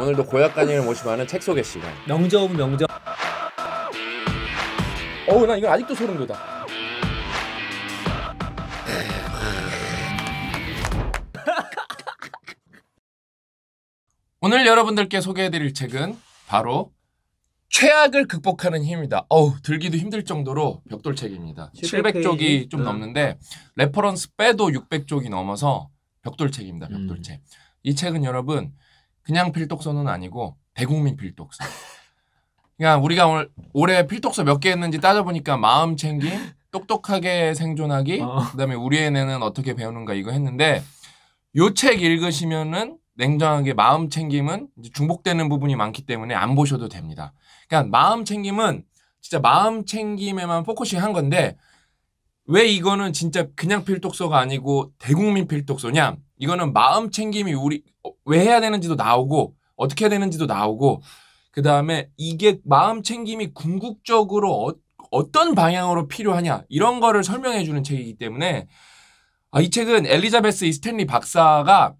오늘도 고약간이를 모시면는 책 소개 시간. 명저 오 명저. 어우 나 이건 아직도 소름 돋아. 오늘 여러분들께 소개해드릴 책은 바로 최악을 극복하는 힘이다. 어우, 들기도 힘들 정도로 벽돌 책입니다. 700쪽이 좀 응. 네. 넘는데 레퍼런스 빼도 600쪽이 넘어서 벽돌 책입니다. 벽돌 책. 음. 이 책은 여러분 그냥 필독서는 아니고 대국민 필독서. 그러니까 우리가 오늘 올해 필독서 몇 개 했는지 따져보니까 마음 챙김, 똑똑하게 생존하기, 어. 그다음에 우리의 뇌는 어떻게 배우는가 이거 했는데 요 책 읽으시면은 냉정하게 마음 챙김은 중복되는 부분이 많기 때문에 안 보셔도 됩니다. 그러니까 마음 챙김은 진짜 마음 챙김에만 포커싱 한 건데 왜 이거는 진짜 그냥 필독서가 아니고 대국민 필독서냐? 이거는 마음 챙김이 우리 어, 왜 해야 되는지도 나오고 어떻게 해야 되는지도 나오고 그 다음에 이게 마음 챙김이 궁극적으로 어, 떤 방향으로 필요하냐 이런 거를 설명해 주는 책이기 때문에 아, 이 책은 엘리자베스 이스탠리 박사가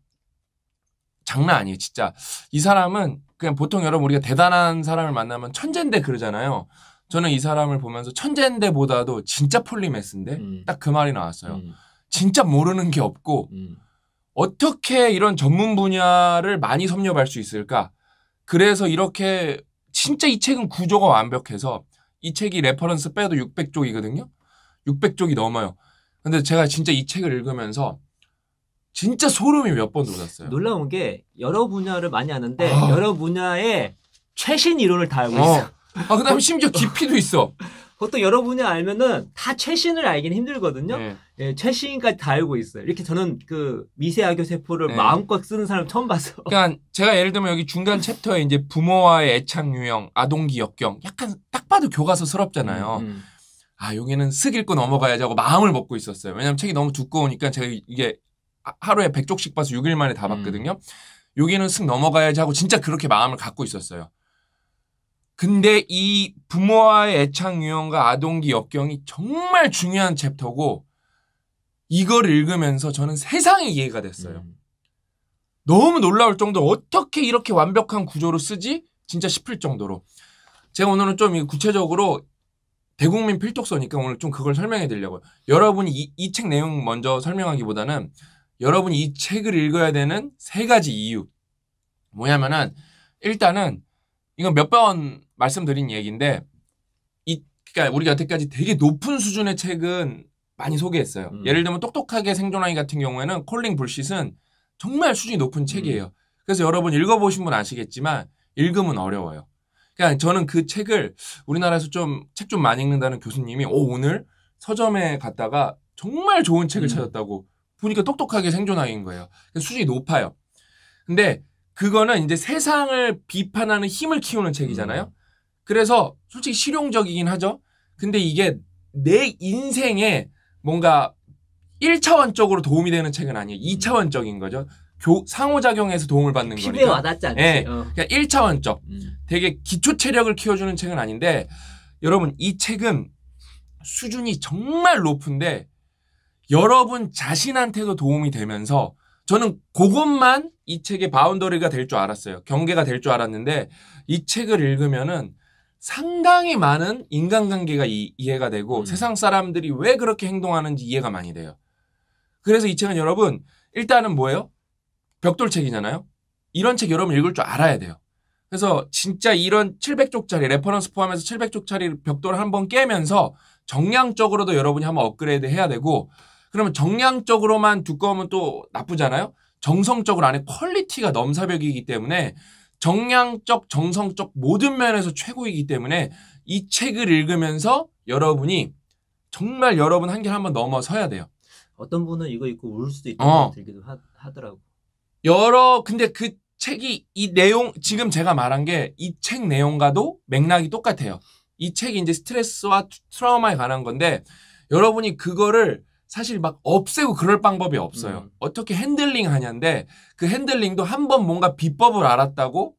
장난 아니에요 진짜 이 사람은 그냥 보통 여러분 우리가 대단한 사람을 만나면 천재인데 그러잖아요 저는 이 사람을 보면서 천재인데 보다도 진짜 폴리메스인데 음. 딱그 말이 나왔어요. 음. 진짜 모르는 게 없고 음. 어떻게 이런 전문 분야를 많이 섭렵할 수 있을까? 그래서 이렇게 진짜 이 책은 구조가 완벽해서 이 책이 레퍼런스 빼도 600쪽이거든요. 600쪽이 넘어요. 근데 제가 진짜 이 책을 읽으면서 진짜 소름이 몇 번 돋았어요. 놀라운 게 여러 분야를 많이 하는데 어. 아. 여러 분야에 최신 이론을 다 알고 어. 있어요. 어. 아 그다음에 심지어 깊이도 있어. 보통 여러분이 알면은 다 최신을 알긴 힘들거든요. 네. 예, 최신까지 다 알고 있어요. 이렇게 저는 그 미세아교 세포를 네. 마음껏 쓰는 사람 처음 봤어. 그러니까 제가 예를 들면 여기 중간 챕터에 이제 부모와의 애착 유형, 아동 기역경 약간 딱 봐도 교과서스럽잖아요. 음, 음. 아 여기는 쓱 읽고 넘어가야지 하고 마음을 먹고 있었어요. 왜냐면 책이 너무 두꺼우니까 제가 이게 하루에 100쪽씩 봐서 6일 만에 다 음. 봤거든요. 음. 여기는 쓱 넘어가야지 하고 진짜 그렇게 마음을 갖고 있었어요. 근데 이 부모와의 애착 유형과 아동기 역경이 정말 중요한 챕터고 이걸 읽으면서 저는 세상에 이해가 됐어요. 음. 너무 놀라울 정도로 어떻게 이렇게 완벽한 구조로 쓰지? 진짜 싶을 정도로. 제가 오늘은 좀 구체적으로 대국민 필독서니까 오늘 좀 그걸 설명해 드리려고요. 여러분이 이 책 내용 먼저 설명하기보다는 여러분이 이 책을 읽어야 되는 세 가지 이유. 뭐냐면은 일단은 이건 몇 번 말씀드린 얘기인데 이 그러니까 우리가 여태까지 되게 높은 수준의 책은 많이 소개했어요. 음. 예를 들면 똑똑하게 생존하기 같은 경우에는 콜링 불시은 정말 수준이 높은 음. 책이에요. 음. 그래서 여러분 읽어보신 분 아시겠지만 읽음은 어려워요. 그러니까 저는 그 책을 우리나라에서 좀 책좀 좀 많이 읽는다는 교수님이 오, 어, 오늘 서점에 갔다가 정말 좋은 책을 음. 찾았다고 보니까 똑똑하게 생존하기인 거예요. 수준이 높아요. 근데 그거는 이제 세상을 비판하는 힘을 키우는 책이잖아요. 음. 그래서 솔직히 실용적이긴 하죠. 근데 이게 내 인생에 뭔가 1차원적으로 도움이 되는 책은 아니에요. 2차원적인 음. 거죠. 교, 상호작용에서 도움을 받는 거죠 피부에 와닿지 않지. 예. 어. 그러니까 1차원적. 음. 되게 기초 체력을 키워주는 책은 아닌데 여러분 이 책은 수준이 정말 높은데 여러분 자신한테도 도움이 되면서 저는 그것만 이 책의 바운더리가 될 줄 알았어요. 경계가 될 줄 알았는데 이 책을 읽으면은 상당히 많은 인간관계가 이, 해가 되고 음. 세상 사람들이 왜 그렇게 행동하는지 이해가 많이 돼요. 그래서 이 책은 여러분 일단은 뭐예요? 벽돌책이잖아요. 이런 책 여러분 읽을 줄 알아야 돼요. 그래서 진짜 이런 700쪽짜리 레퍼런스 포함해서 700쪽짜리 벽돌 을한번 깨면서 정량적으로도 여러분이 한번 업그레이드 해야 되고 그러면 정량적으로만 두꺼우면 또 나쁘잖아요. 정성적으로 안에 퀄리티가 넘사벽이기 때문에 정량적, 정성적 모든 면에서 최고이기 때문에 이 책을 읽으면서 여러분이 정말 여러분 한길 한번 넘어서야 돼요. 어떤 분은 이거 읽고 울 수도 있다고 어. 들기도 하, 하더라고. 여러 근데 그 책이 이 내용 지금 제가 말한 게 이 책 내용과도 맥락이 똑같아요. 이 책이 이제 스트레스와 트라우마에 관한 건데 여러분이 그거를 사실 막 없애고 그럴 방법이 없어요. 음. 어떻게 핸들링 하냐인데 그 핸들링도 한 번 뭔가 비법을 알았다고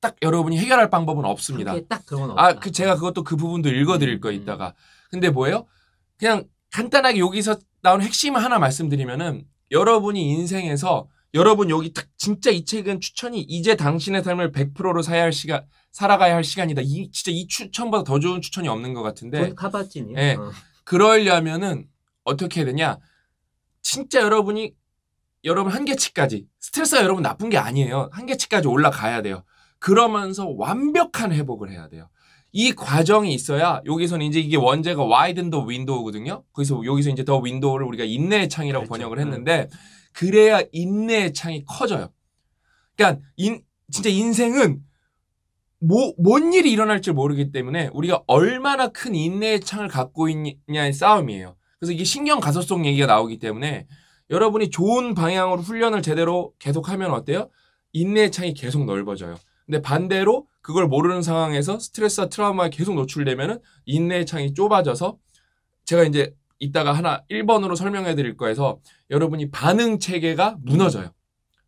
딱 여러분이 해결할 방법은 없습니다. 딱 그런 건 아, 없다. 그 제가 그것도 그 부분도 읽어드릴 음. 거 음. 있다가. 근데 뭐예요? 그냥 간단하게 여기서 나온 핵심 하나 말씀드리면은 여러분이 인생에서 여러분 여기 딱 진짜 이 책은 추천이 이제 당신의 삶을 100%로 사야 할 시간 살아가야 할 시간이다. 이 진짜 이 추천보다 더 좋은 추천이 없는 것 같은데. 카바진이요. 예. 네. 어. 그러려면은 어떻게 해야 되냐? 진짜 여러분이 여러분 한계치까지 스트레스가 여러분 나쁜 게 아니에요. 한계치까지 올라가야 돼요. 그러면서 완벽한 회복을 해야 돼요. 이 과정이 있어야 여기서는 이제 이게 원제가 widen the window거든요. 거기서 여기서 이제 더 윈도우를 우리가 인내의 창이라고 그렇죠. 번역을 했는데 네. 그래야 인내의 창이 커져요. 그러니까 인, 진짜 인생은 뭐, 뭔 일이 일어날지 모르기 때문에 우리가 얼마나 큰 인내의 창을 갖고 있냐의 싸움이에요. 그래서 이게 신경 가소성 얘기가 나오기 때문에 여러분이 좋은 방향으로 훈련을 제대로 계속하면 어때요? 인내의 창이 계속 넓어져요. 근데 반대로 그걸 모르는 상황에서 스트레스와 트라우마에 계속 노출되면은 인내의 창이 좁아져서 제가 이제 이따가 하나 1번으로 설명해 드릴 거에서 여러분이 반응 체계가 무너져요.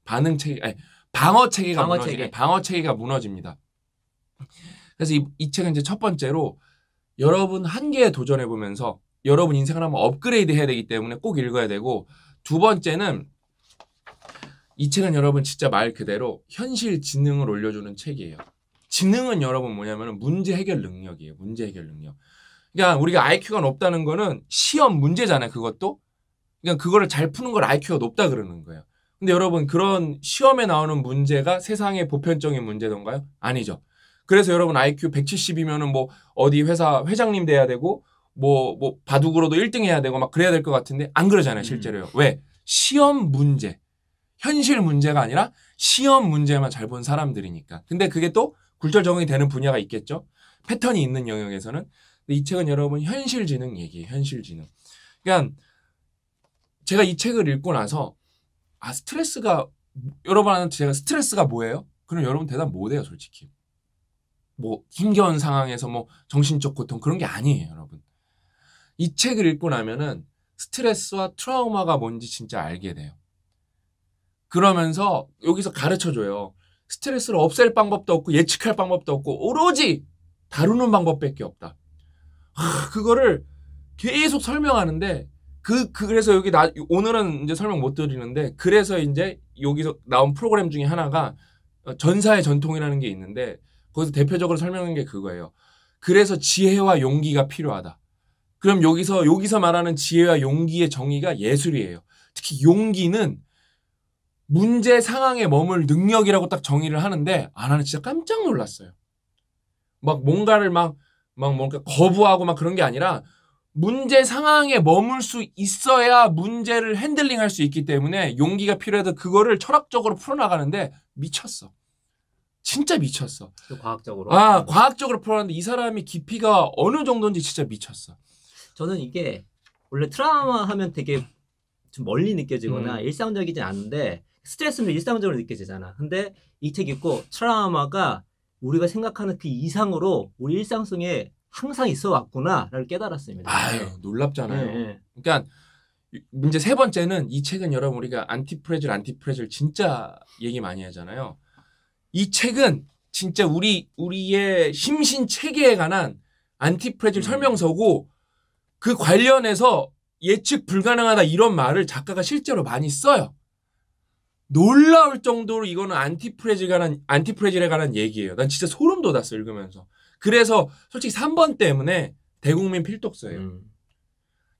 반응 체계 아니 방어 체계가 방어 무너지네. 체계. 방어 체계가 무너집니다. 그래서 이, 이 책은 이제 첫 번째로 여러분 한계에 도전해 보면서 여러분 인생을 한번 업그레이드 해야 되기 때문에 꼭 읽어야 되고 두 번째는 이 책은 여러분 진짜 말 그대로 현실 지능을 올려주는 책이에요. 지능은 여러분 뭐냐면 문제 해결 능력이에요. 문제 해결 능력. 그러니까 우리가 IQ가 높다는 거는 시험 문제잖아요. 그것도. 그러니까 그거를 잘 푸는 걸 IQ가 높다 그러는 거예요. 근데 여러분 그런 시험에 나오는 문제가 세상의 보편적인 문제던가요? 아니죠. 그래서 여러분 IQ 170이면은 뭐 어디 회사 회장님 돼야 되고 뭐, 뭐, 바둑으로도 1등 해야 되고 막 그래야 될 것 같은데 안 그러잖아요, 음. 실제로요. 음. 왜? 시험 문제. 현실 문제가 아니라 시험 문제만 잘 본 사람들이니까. 근데 그게 또 굴절 적응이 되는 분야가 있겠죠. 패턴이 있는 영역에서는. 이 책은 여러분 현실 지능 얘기예요. 현실 지능. 그러니까 제가 이 책을 읽고 나서 아 스트레스가 여러분한테 제가 스트레스가 뭐예요? 그럼 여러분 대답 못 해요, 솔직히. 뭐 힘겨운 상황에서 뭐 정신적 고통 그런 게 아니에요, 여러분. 이 책을 읽고 나면은 스트레스와 트라우마가 뭔지 진짜 알게 돼요. 그러면서 여기서 가르쳐 줘요. 스트레스를 없앨 방법도 없고 예측할 방법도 없고 오로지 다루는 방법밖에 없다. 하, 그거를 계속 설명하는데 그, 그 그래서 여기 나 오늘은 이제 설명 못 드리는데 그래서 이제 여기서 나온 프로그램 중에 하나가 어, 전사의 전통이라는 게 있는데 거기서 대표적으로 설명한 게 그거예요. 그래서 지혜와 용기가 필요하다. 그럼 여기서 여기서 말하는 지혜와 용기의 정의가 예술이에요. 특히 용기는 문제 상황에 머물 능력이라고 딱 정의를 하는데 아 나는 진짜 깜짝 놀랐어요. 막 뭔가를 막막 뭔가 거부하고 막 그런 게 아니라 문제 상황에 머물 수 있어야 문제를 핸들링 할 수 있기 때문에 용기가 필요해서 그거를 철학적으로 풀어나가는데 미쳤어. 진짜 미쳤어. 과학적으로? 아, 과학적으로 풀어놨는데 이 사람이 깊이가 어느 정도인지 진짜 미쳤어. 저는 이게 원래 트라우마 하면 되게 좀 멀리 느껴지거나 음. 일상적이진 않은데 스트레스는 일상적으로 느껴지잖아. 근데 이 책 읽고 트라우마가 우리가 생각하는 그 이상으로 우리 일상 속에 항상 있어 왔구나를 깨달았습니다. 아유 네. 놀랍잖아요. 네, 네. 그러니까 문제 세 번째는 이 책은 여러분 우리가 안티프레즐 안티프레즐 진짜 얘기 많이 하잖아요. 이 책은 진짜 우리 우리의 심신 체계에 관한 안티프레즐 음. 설명서고 그 관련해서 예측 불가능하다 이런 말을 작가가 실제로 많이 써요. 놀라울 정도로 이거는 안티프레질에 관한 안티프레질에 관한 얘기예요. 난 진짜 소름 돋았어 읽으면서. 그래서 솔직히 3번 때문에 대국민 필독서예요. 음.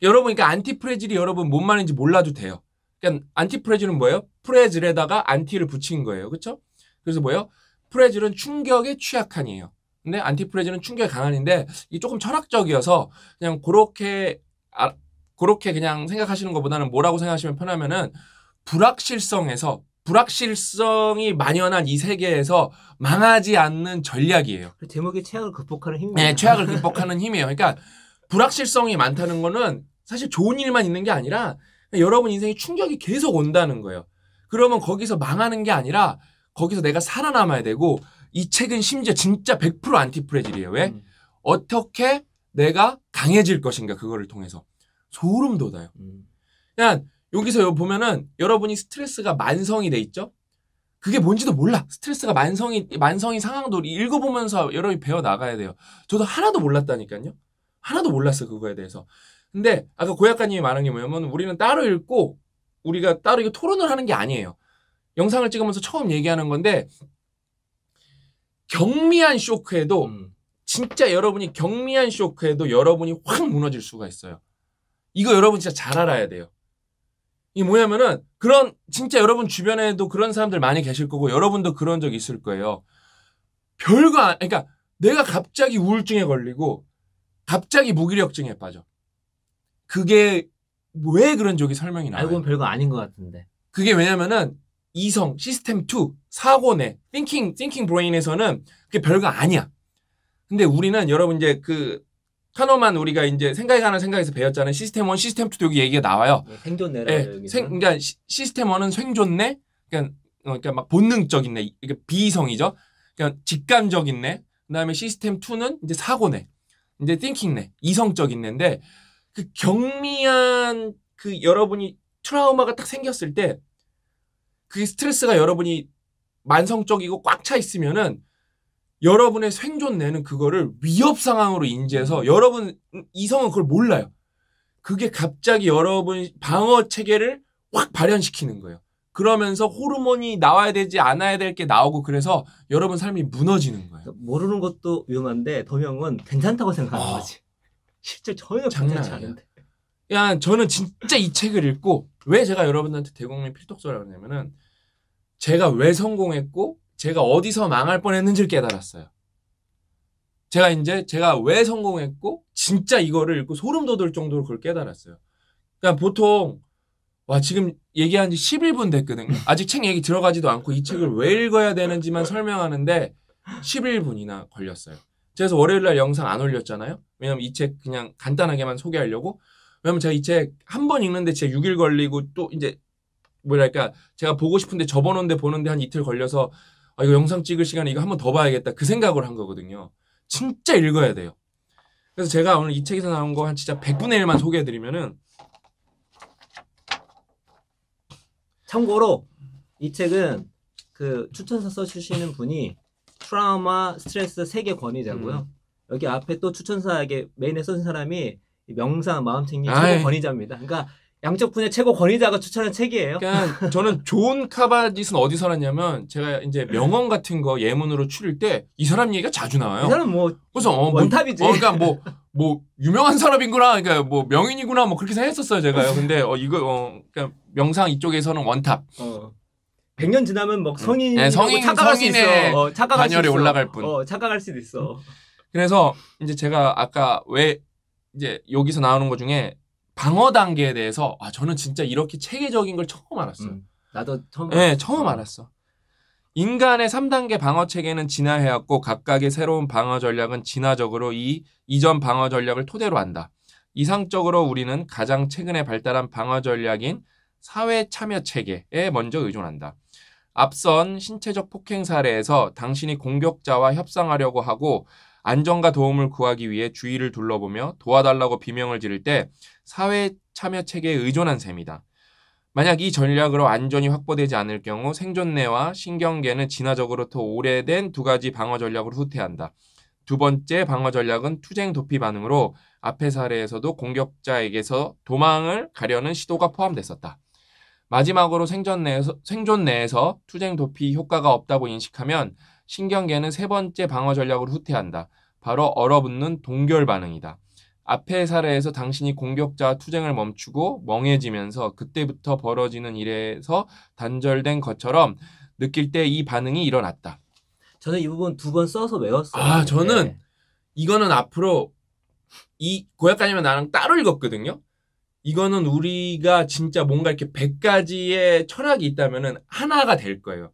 여러분 그러니까 안티프레즐이 여러분 뭔 말인지 몰라도 돼요. 그러니까 안티프레즐은 뭐예요? 프레즐에다가 안티를 붙인 거예요. 그렇죠? 그래서 뭐예요? 프레즐은 충격에 취약한이에요. 근데 안티프레즈는 충격이 강한인데 이 조금 철학적이어서 그냥 그렇게 아, 그렇게 그냥 생각하시는 것보다는 뭐라고 생각하시면 편하면은 불확실성에서 불확실성이 만연한 이 세계에서 망하지 않는 전략이에요. 그 제목이 최악을 극복하는 힘이에요. 네, 최악을 극복하는 힘이에요. 그러니까 불확실성이 많다는 거는 사실 좋은 일만 있는 게 아니라 여러분 인생에 충격이 계속 온다는 거예요. 그러면 거기서 망하는 게 아니라 거기서 내가 살아남아야 되고 이 책은 심지어 진짜 100% 안티프레질이에요. 왜? 음. 어떻게 내가 강해질 것인가 그거를 통해서 소름 돋아요. 음. 그냥 여기서 보면은 여러분이 스트레스가 만성이 돼 있죠. 그게 뭔지도 몰라. 스트레스가 만성이 만성이 상황도 읽어보면서 여러분이 배워 나가야 돼요. 저도 하나도 몰랐다니까요. 하나도 몰랐어 그거에 대해서. 근데 아까 고약가님이 말한 게 뭐냐면 우리는 따로 읽고 우리가 따로 이거 토론을 하는 게 아니에요. 영상을 찍으면서 처음 얘기하는 건데 경미한 쇼크에도 음. 진짜 여러분이 경미한 쇼크에도 여러분이 확 무너질 수가 있어요. 이거 여러분 진짜 잘 알아야 돼요. 이 뭐냐면은 그런 진짜 여러분 주변에도 그런 사람들 많이 계실 거고 여러분도 그런 적 있을 거예요. 별거 아니 그러니까 내가 갑자기 우울증에 걸리고 갑자기 무기력증에 빠져. 그게 왜 그런 적이 설명이 나와요? 알고는 별거 아닌 것 같은데. 그게 왜냐면은 이성, 시스템 2, 사고내, thinking, thinking brain에서는 그게 별거 아니야. 근데 우리는 여러분 이제 그 카노만 우리가 이제 생각에 관한 생각에서 배웠잖아요. 시스템 1, 시스템 2도 여기 얘기가 나와요. 네, 생존내라. 네, 생, 그러니까 시, 시스템 1은 생존내, 그러니까, 그러니까 막 본능적인 내, 이러 비이성이죠. 그러니까 직감적인 내, 그 다음에 시스템 2는 이제 사고내, 이제 thinking 내, 이성적인 내인데 그 경미한 그 여러분이 트라우마가 딱 생겼을 때그 스트레스가 여러분이 만성적이고 꽉 차 있으면은 여러분의 생존내는 그거를 위협 상황으로 인지해서 음. 여러분 이성은 그걸 몰라요. 그게 갑자기 여러분 방어 체계를 확 발현시키는 거예요. 그러면서 호르몬이 나와야 되지 않아야 될 게 나오고 그래서 여러분 삶이 무너지는 거예요. 그러니까 모르는 것도 위험한데 더명은 괜찮다고 생각하는 어. 거지. 실제 전혀 괜찮지 않은데. 그냥 저는 진짜 이 책을 읽고 왜 제가 여러분들한테 대국민 필독서라고 하냐면은 제가 왜 성공했고 제가 어디서 망할 뻔했는지를 깨달았어요. 제가 이제 제가 왜 성공했고 진짜 이거를 읽고 소름 돋을 정도로 그걸 깨달았어요. 그러니까 보통 와 지금 얘기한 지 11분 됐거든요. 아직 책 얘기 들어가지도 않고 이 책을 왜 읽어야 되는지만 설명하는데 11분이나 걸렸어요. 그래서 월요일 날 영상 안 올렸잖아요. 왜냐면 이 책 그냥 간단하게만 소개하려고 왜냐면 제가 이 책 한 번 읽는데 제가 6일 걸리고 또 이제 뭐랄까 제가 보고 싶은데 접어놓은데 보는데 한 이틀 걸려서 아, 이거 영상 찍을 시간에 이거 한번 더 봐야겠다 그 생각을 한 거거든요. 진짜 읽어야 돼요. 그래서 제가 오늘 이 책에서 나온 거 한 진짜 100분의 1만 소개해드리면은 참고로 이 책은 그 추천서 써주시는 분이 트라우마 스트레스 세계 권위자고요. 음. 여기 앞에 또 추천사에게 메인에 써준 사람이 명상 마음챙김 최고 권위자입니다. 그러니까 양쪽 분야 최고 권위자가 추천한 책이에요. 그러니까 저는 존 카바짓은 어디서 났냐면 제가 이제 명언 같은 거 예문으로 추릴 때 이 사람 얘기가 자주 나와요. 이 사람 뭐 그래서 어, 뭐 원탑이지. 뭐, 어, 그러니까 뭐뭐 뭐 유명한 사람인구나, 그러니까 뭐 명인이구나, 뭐 그렇게 생각했었어요 제가요. 근데 어 이거 어 그러니까 명상 이쪽에서는 원탑. 어. 100년 지나면 음. 네, 뭐 성인 네, 성인 착각할 수 있어. 어, 착각할 수 있어. 올라갈 뿐. 어, 착각할 수도 있어. 그래서 이제 제가 아까 왜 이제 여기서 나오는 것 중에 방어 단계에 대해서 아 저는 진짜 이렇게 체계적인 걸 처음 알았어요. 음, 나도 처음. 네, 처음 음. 알았어. 인간의 3단계 방어 체계는 진화해왔고 각각의 새로운 방어 전략은 진화적으로 이 이전 방어 전략을 토대로 한다. 이상적으로 우리는 가장 최근에 발달한 방어 전략인 사회 참여 체계에 먼저 의존한다. 앞선 신체적 폭행 사례에서 당신이 공격자와 협상하려고 하고 안정과 도움을 구하기 위해 주위를 둘러보며 도와달라고 비명을 지를 때 사회 참여 체계에 의존한 셈이다. 만약 이 전략으로 안전이 확보되지 않을 경우 생존내와 신경계는 진화적으로 더 오래된 두 가지 방어 전략으로 후퇴한다. 두 번째 방어 전략은 투쟁 도피 반응으로 앞의 사례에서도 공격자에게서 도망을 가려는 시도가 포함됐었다. 마지막으로 생존 내에서, 생존 내에서 투쟁 도피 효과가 없다고 인식하면 신경계는 세 번째 방어 전략을 후퇴한다. 바로 얼어붙는 동결 반응이다. 앞의 사례에서 당신이 공격자 와 투쟁을 멈추고 멍해지면서 그때부터 벌어지는 일에서 단절된 것처럼 느낄 때 이 반응이 일어났다. 저는 이 부분 두 번 써서 외웠어요. 아, 저는 네. 이거는 앞으로 이고약가님면 나랑 따로 읽었거든요. 이거는 우리가 진짜 뭔가 이렇게 100가지의 철학이 있다면 하나가 될 거예요.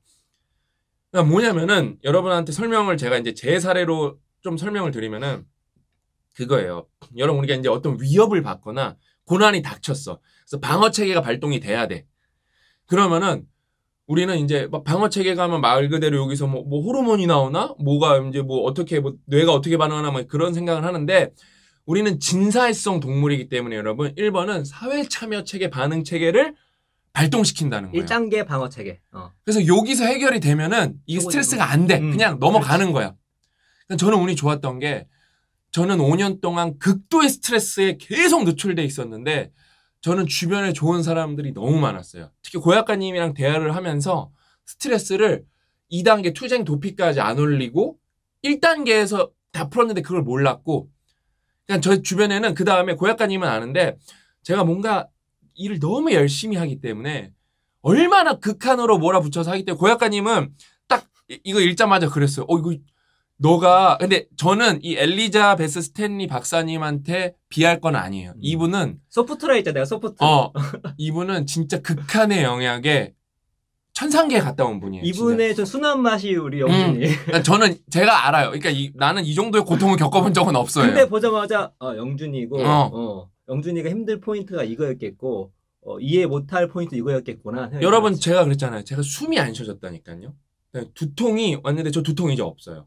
그러니까 뭐냐면은 여러분한테 설명을 제가 이제 제 사례로 좀 설명을 드리면은 그거예요. 여러분 우리가 이제 어떤 위협을 받거나 고난이 닥쳤어. 그래서 방어 체계가 발동이 돼야 돼. 그러면은 우리는 이제 막 방어 체계가 하면 말 그대로 여기서 뭐, 뭐 호르몬이 나오나 뭐가 이제 뭐 어떻게 뭐 뇌가 어떻게 반응하나 뭐 그런 생각을 하는데 우리는 진사회성 동물이기 때문에 여러분 1번은 사회 참여 체계 반응 체계를 발동시킨다는 거예요. 1단계 방어 체계. 어. 그래서 여기서 해결이 되면은 이 스트레스가 안 돼. 음. 그냥 넘어가는 그렇지. 거야. 그러니까 저는 운이 좋았던 게 저는 5년 동안 극도의 스트레스에 계속 노출돼 있었는데 저는 주변에 좋은 사람들이 너무 많았어요. 특히 고약가님이랑 대화를 하면서 스트레스를 2단계 투쟁 도피까지 안 올리고 1단계에서 다 풀었는데 그걸 몰랐고 그냥 그러니까 저 주변에는 그 다음에 고약가님은 아는데 제가 뭔가 일을 너무 열심히 하기 때문에 얼마나 극한으로 몰아붙여서 하기 때문에 고약가님은 딱 이거 읽자마자 그랬어요. 어 이거 너가 근데 저는 이 엘리자베스 스탠리 박사님한테 비할 건 아니에요. 음. 이분은 소프트라 했잖아요. 소프트. 어, 이분은 진짜 극한의 영역에 천상계 갔다 온 분이에요. 이분의 좀 순한 맛이 우리 영준 음, 그러니까 저는 제가 알아요. 그러니까 이, 나는 이 정도의 고통을 겪어본 적은 없어요. 근데 보자마자 어, 영준이고 어. 어. 영준이가 힘들 포인트가 이거였겠고 어, 이해 못할 포인트 이거였겠구나. 여러분 들었 제가 그랬잖아요. 제가 숨이 안 쉬어졌다니까요. 두통이 왔는데 저 두통이 이 없어요.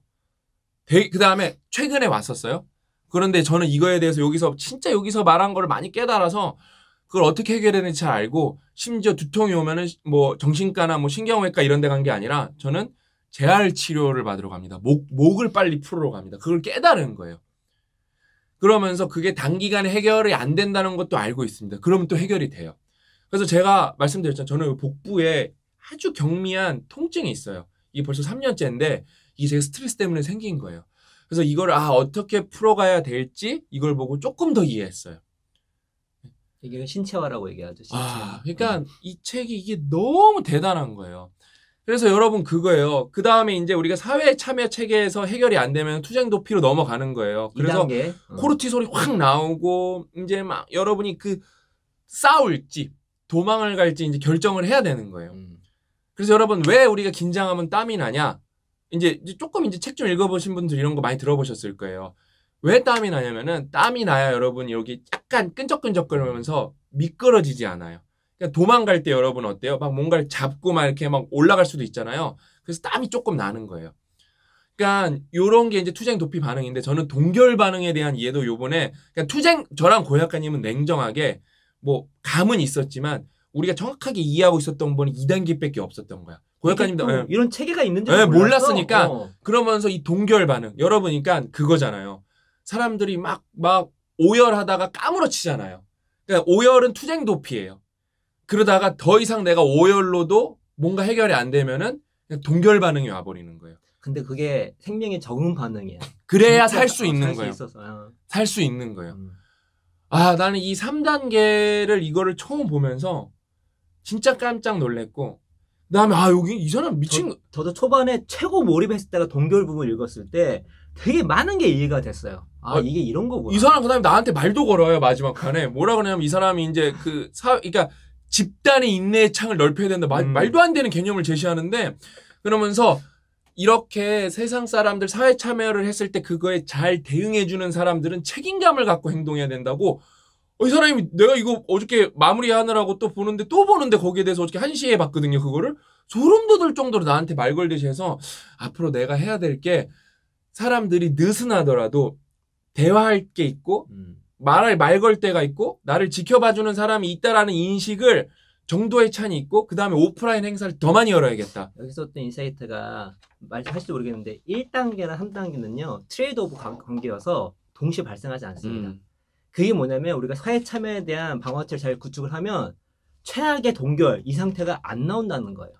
그 다음에 최근에 왔었어요. 그런데 저는 이거에 대해서 여기서 진짜 여기서 말한 거를 많이 깨달아서 그걸 어떻게 해결해야 되는지 잘 알고 심지어 두통이 오면은 뭐 정신과나 뭐 신경외과 이런 데 간 게 아니라 저는 재활 치료를 받으러 갑니다. 목 목을 빨리 풀으러 갑니다. 그걸 깨달은 거예요. 그러면서 그게 단기간에 해결이 안 된다는 것도 알고 있습니다. 그러면 또 해결이 돼요. 그래서 제가 말씀드렸잖아요. 저는 복부에 아주 경미한 통증이 있어요. 이게 벌써 3년째인데 이게 제가 스트레스 때문에 생긴 거예요. 그래서 이걸 아 어떻게 풀어가야 될지 이걸 보고 조금 더 이해했어요. 이게 신체화라고 얘기하죠. 아, 신체화. 아, 그러니까 이 책이 이게 너무 대단한 거예요. 그래서 여러분 그거예요. 그 다음에 이제 우리가 사회 참여 체계에서 해결이 안 되면 투쟁 도피로 넘어가는 거예요. 그래서 어. 코르티솔이 확 나오고 이제 막 여러분이 그 싸울지 도망을 갈지 이제 결정을 해야 되는 거예요. 음. 그래서 여러분 왜 우리가 긴장하면 땀이 나냐? 이제 조금 이제 책 좀 읽어보신 분들 이런 거 많이 들어보셨을 거예요. 왜 땀이 나냐면은 땀이 나야 여러분 여기 약간 끈적끈적거리면서 미끄러지지 않아요. 그러니까 도망갈 때 여러분 어때요? 막 뭔가를 잡고 막 이렇게 막 올라갈 수도 있잖아요. 그래서 땀이 조금 나는 거예요. 그러니까 요런 게 이제 투쟁 도피 반응인데 저는 동결 반응에 대한 이해도 요번에 그러니까 투쟁 저랑 고약가님은 냉정하게 뭐 감은 있었지만 우리가 정확하게 이해하고 있었던 거는 2단계밖에 없었던 거야. 고약가님도 네. 예. 이런 체계가 있는지 네, 예, 몰랐으니까 어. 그러면서 이 동결 반응 여러분이니까 그거잖아요. 사람들이 막 막 오열하다가 까무러치잖아요. 그러니까 오열은 투쟁 도피예요. 그러다가 더 이상 내가 오열로도 뭔가 해결이 안 되면은 그냥 동결 반응이 와버리는 거예요. 근데 그게 생명의 적응 반응이야. 그래야 살수 어, 있는 살 거예요. 어. 살수 있는 거예요. 음. 아, 나는 이 3단계를 이거를 처음 보면서 진짜 깜짝 놀랐고 그다음에 아, 여기 이 사람 미친 저, 저도 초반에 최고 몰입했을 때가 동결 부분 읽었을 때 되게 많은 게 이해가 됐어요. 아, 아 이게 이런 거구나. 이 사람 그다음에 나한테 말도 걸어요. 마지막 칸에. 뭐라 그러냐면 이 사람이 이제 그 사 그러니까 집단의 인내의 창을 넓혀야 된다. 말, 음. 말도 안 되는 개념을 제시하는데 그러면서 이렇게 세상 사람들 사회 참여를 했을 때 그거에 잘 대응해주는 사람들은 책임감을 갖고 행동해야 된다고 어, 이 사람이 내가 이거 어저께 마무리하느라고 또 보는데 또 보는데 거기에 대해서 어저께 한시에 봤거든요. 그거를 소름 돋을 정도로 나한테 말걸듯이 해서 앞으로 내가 해야 될 게 사람들이 느슨하더라도 대화할 게 있고 음. 말할 말 걸 때가 있고 나를 지켜봐주는 사람이 있다라는 인식을 정도의 찬이 있고 그 다음에 오프라인 행사를 더 많이 열어야겠다. 여기서 어떤 인사이트가 말씀하실지 모르겠는데 1단계나 3단계는요 트레이드 오브 관계여서 동시에 발생하지 않습니다. 음. 그게 뭐냐면 우리가 사회 참여에 대한 방어체를 잘 구축을 하면 최악의 동결 이 상태가 안 나온다는 거예요.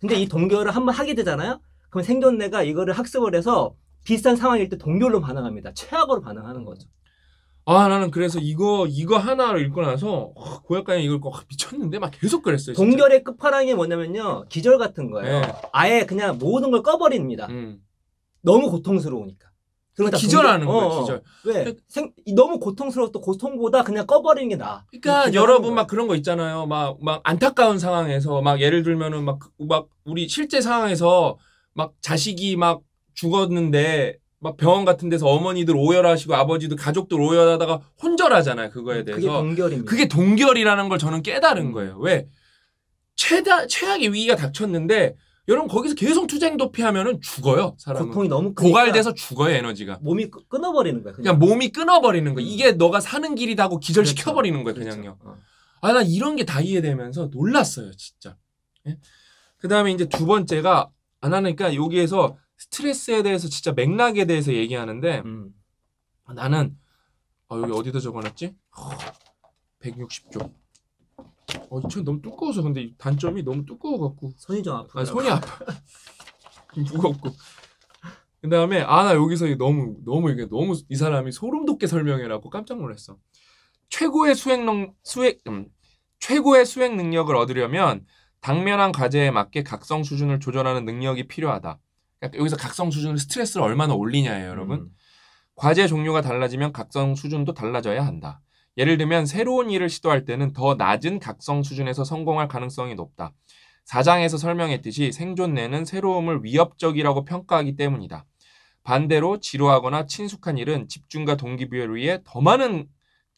근데 이 동결을 한번 하게 되잖아요. 그럼 생존내가 이거를 학습을 해서 비슷한 상황일 때 동결로 반응합니다. 최악으로 반응하는 거죠. 아 나는 그래서 이거 이거 하나를 읽고 나서 어, 고약간에 이걸 어, 미쳤는데 막 계속 그랬어요. 진짜. 동결의 끝판왕이 뭐냐면요 기절 같은 거예요. 네. 아예 그냥 모든 걸 꺼버립니다. 음. 너무 고통스러우니까. 그러니까 기절하는 거예요. 어, 어. 기절. 왜? 그러니까 생... 너무 고통스러워도 고통보다 그냥 꺼버리는 게 나. 그러니까 여러분 막 그런 거 있잖아요. 막 막 안타까운 상황에서 막 예를 들면은 막막 우리 실제 상황에서 막 자식이 막 죽었는데 막 병원 같은 데서 어머니들 오열하시고 아버지도 가족들 오열하다가 혼절하잖아요. 그거에 대해서. 그게 동결입니다. 그게 동결이라는 걸 저는 깨달은 음. 거예요. 왜? 최다, 최악의 위기가 닥쳤는데 여러분 거기서 계속 투쟁 도피하면은 죽어요. 사람은. 고통이 너무 크니까 고갈돼서 죽어요 에너지가. 몸이 끊어버리는 거야. 그냥, 그냥 몸이 끊어버리는 거야. 이게 음. 너가 사는 길이다고 기절시켜버리는 그렇죠. 거야 그 그냥요. 어. 아나 이런 게 다 이해되면서 놀랐어요 진짜. 예? 그 다음에 이제 두 번째가 안 하니까 여기에서 스트레스에 대해서 진짜 맥락에 대해서 얘기하는데 음. 나는 아, 여기 어디다 적어놨지? 1 6 0조 어, 이 너무 두꺼워서 근데 단점이 너무 두꺼워갖고 손이 좀 아프고 아, 손이 아파 무겁고 그 다음에 아 나 여기서 너무 너무 이게 너무 이 사람이 소름 돋게 설명해라고 깜짝 놀랐어 최고의 수행 능 수행 음, 최고의 수행 능력을 얻으려면 당면한 과제에 맞게 각성 수준을 조절하는 능력이 필요하다 그러니까 여기서 각성 수준을 스트레스를 얼마나 올리냐예요, 여러분. 음. 과제 종류가 달라지면 각성 수준도 달라져야 한다. 예를 들면 새로운 일을 시도할 때는 더 낮은 각성 수준에서 성공할 가능성이 높다. 사장에서 설명했듯이 생존내는 새로움을 위협적이라고 평가하기 때문이다. 반대로 지루하거나 친숙한 일은 집중과 동기부여를 위해 더 많은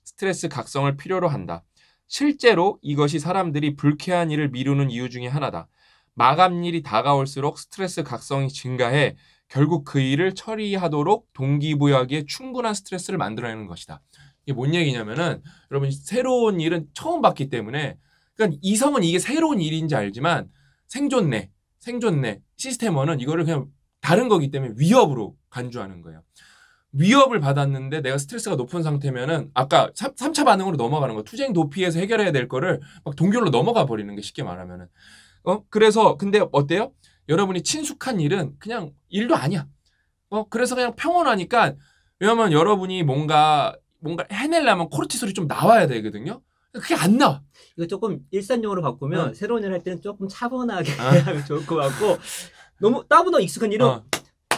스트레스 각성을 필요로 한다. 실제로 이것이 사람들이 불쾌한 일을 미루는 이유 중의 하나다. 마감일이 다가올수록 스트레스 각성이 증가해 결국 그 일을 처리하도록 동기부여하기에 충분한 스트레스를 만들어내는 것이다. 이게 뭔 얘기냐면은 여러분 새로운 일은 처음 봤기 때문에 그러니까 이성은 이게 새로운 일인지 알지만 생존내, 생존내 시스템원은 이거를 그냥 다른 거기 때문에 위협으로 간주하는 거예요. 위협을 받았는데 내가 스트레스가 높은 상태면은 아까 3, 차 반응으로 넘어가는 거 투쟁 도피에서 해결해야 될 거를 막 동결로 넘어가 버리는 게 쉽게 말하면은 어? 그래서 근데 어때요? 여러분이 친숙한 일은 그냥 일도 아니야. 어? 그래서 그냥 평온하니까 왜냐면 여러분이 뭔가 뭔가 해내려면 코르티솔이 좀 나와야 되거든요. 그게 안 나와. 이거 조금 일산용으로 바꾸면 응. 새로운 일 할 때는 조금 차분하게 아. 하면 좋을 것 같고 너무 따분한 익숙한 일은 어.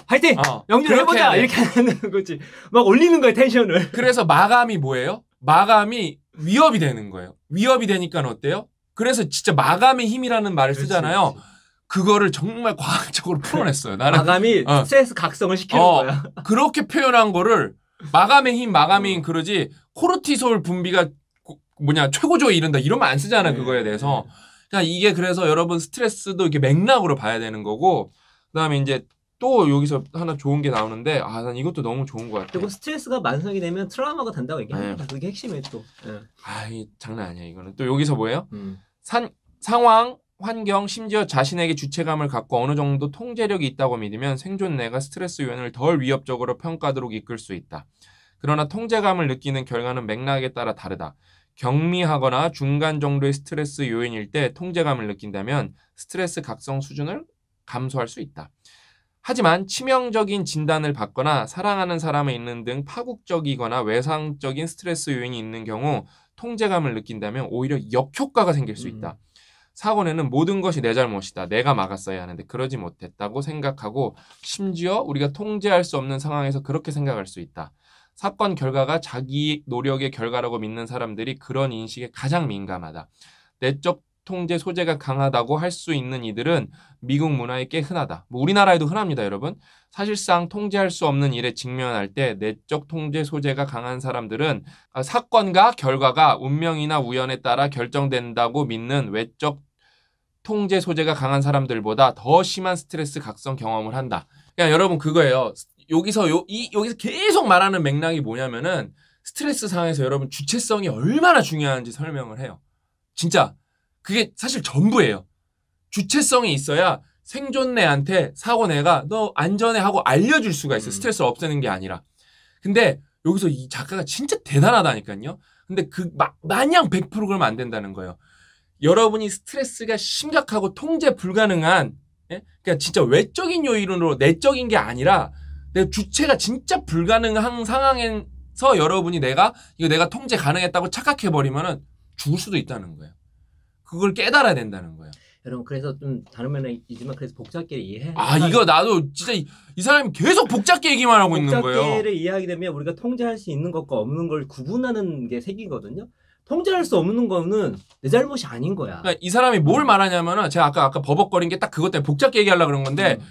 화이팅! 어. 영를 해보자! 이렇게 하는 거지. 막 올리는 거야, 텐션을. 그래서 마감이 뭐예요? 마감이 위협이 되는 거예요. 위협이 되니까 어때요? 그래서 진짜 마감의 힘이라는 말을 그렇지, 쓰잖아요. 그렇지. 그거를 정말 과학적으로 풀어냈어요. 나는 마감이 어. 스트레스 각성을 시키는 어, 거야. 그렇게 표현한 거를 마감의 힘, 마감의 힘 음. 그러지 코르티솔 분비가 뭐냐 최고조에 이른다 이러면 안 쓰잖아 네. 그거에 대해서. 네. 그러니까 이게 그래서 여러분 스트레스도 이게 맥락으로 봐야 되는 거고 그다음에 이제 또 여기서 하나 좋은 게 나오는데 아난 이것도 너무 좋은 것 같아. 그리고 스트레스가 만성이 되면 트라우마가 된다고 얘기합니다. 네. 그게 핵심이에요 또. 네. 아이 장난 아니야 이거는 또 여기서 뭐예요? 음. 산, 상황, 환경, 심지어 자신에게 주체감을 갖고 어느 정도 통제력이 있다고 믿으면 생존내가 스트레스 요인을 덜 위협적으로 평가하도록 이끌 수 있다. 그러나 통제감을 느끼는 결과는 맥락에 따라 다르다. 경미하거나 중간 정도의 스트레스 요인일 때 통제감을 느낀다면 스트레스 각성 수준을 감소할 수 있다. 하지만 치명적인 진단을 받거나 사랑하는 사람에 있는 등 파국적이거나 외상적인 스트레스 요인이 있는 경우 통제감을 느낀다면 오히려 역효과가 생길 수 있다. 음. 사고내는 모든 것이 내 잘못이다. 내가 막았어야 하는데 그러지 못했다고 생각하고 심지어 우리가 통제할 수 없는 상황에서 그렇게 생각할 수 있다. 사건 결과가 자기 노력의 결과라고 믿는 사람들이 그런 인식에 가장 민감하다. 내적 통제 소재가 강하다고 할 수 있는 이들은 미국 문화에 꽤 흔하다. 뭐 우리나라에도 흔합니다, 여러분. 사실상 통제할 수 없는 일에 직면할 때 내적 통제 소재가 강한 사람들은 아, 사건과 결과가 운명이나 우연에 따라 결정된다고 믿는 외적 통제 소재가 강한 사람들보다 더 심한 스트레스 각성 경험을 한다. 그러 그러니까 여러분 그거예요. 여기서 요, 이, 여기서 계속 말하는 맥락이 뭐냐면은 스트레스 상황에서 여러분 주체성이 얼마나 중요한지 설명을 해요. 진짜 그게 사실 전부예요. 주체성이 있어야 생존내한테 사고내가 너 안전해 하고 알려줄 수가 있어. 음. 스트레스 없애는 게 아니라. 근데 여기서 이 작가가 진짜 대단하다니까요. 근데 그 마, 마냥 100% 그러면 안 된다는 거예요. 여러분이 스트레스가 심각하고 통제 불가능한 예? 그러니까 진짜 외적인 요인으로 내적인 게 아니라 내 주체가 진짜 불가능한 상황에서 여러분이 내가 이거 내가 통제 가능했다고 착각해 버리면은 죽을 수도 있다는 거예요. 그걸 깨달아야 된다는 거예요. 여러분 그래서 좀 다른 면이지만 그래서 복잡계를 이해해. 아 이거 나도 진짜 이, 이 사람이 계속 복잡계 얘기만 하고 있는 거예요. 복잡계를 이해하게 되면 우리가 통제할 수 있는 것과 없는 걸 구분하는 게 생기거든요. 통제할 수 없는 거는 내 잘못이 아닌 거야. 그러니까 이 사람이 뭘 어. 말하냐면은 제가 아까 아까 버벅거린 게 딱 그것 때문에 복잡게 얘기하려 그런 건데 음.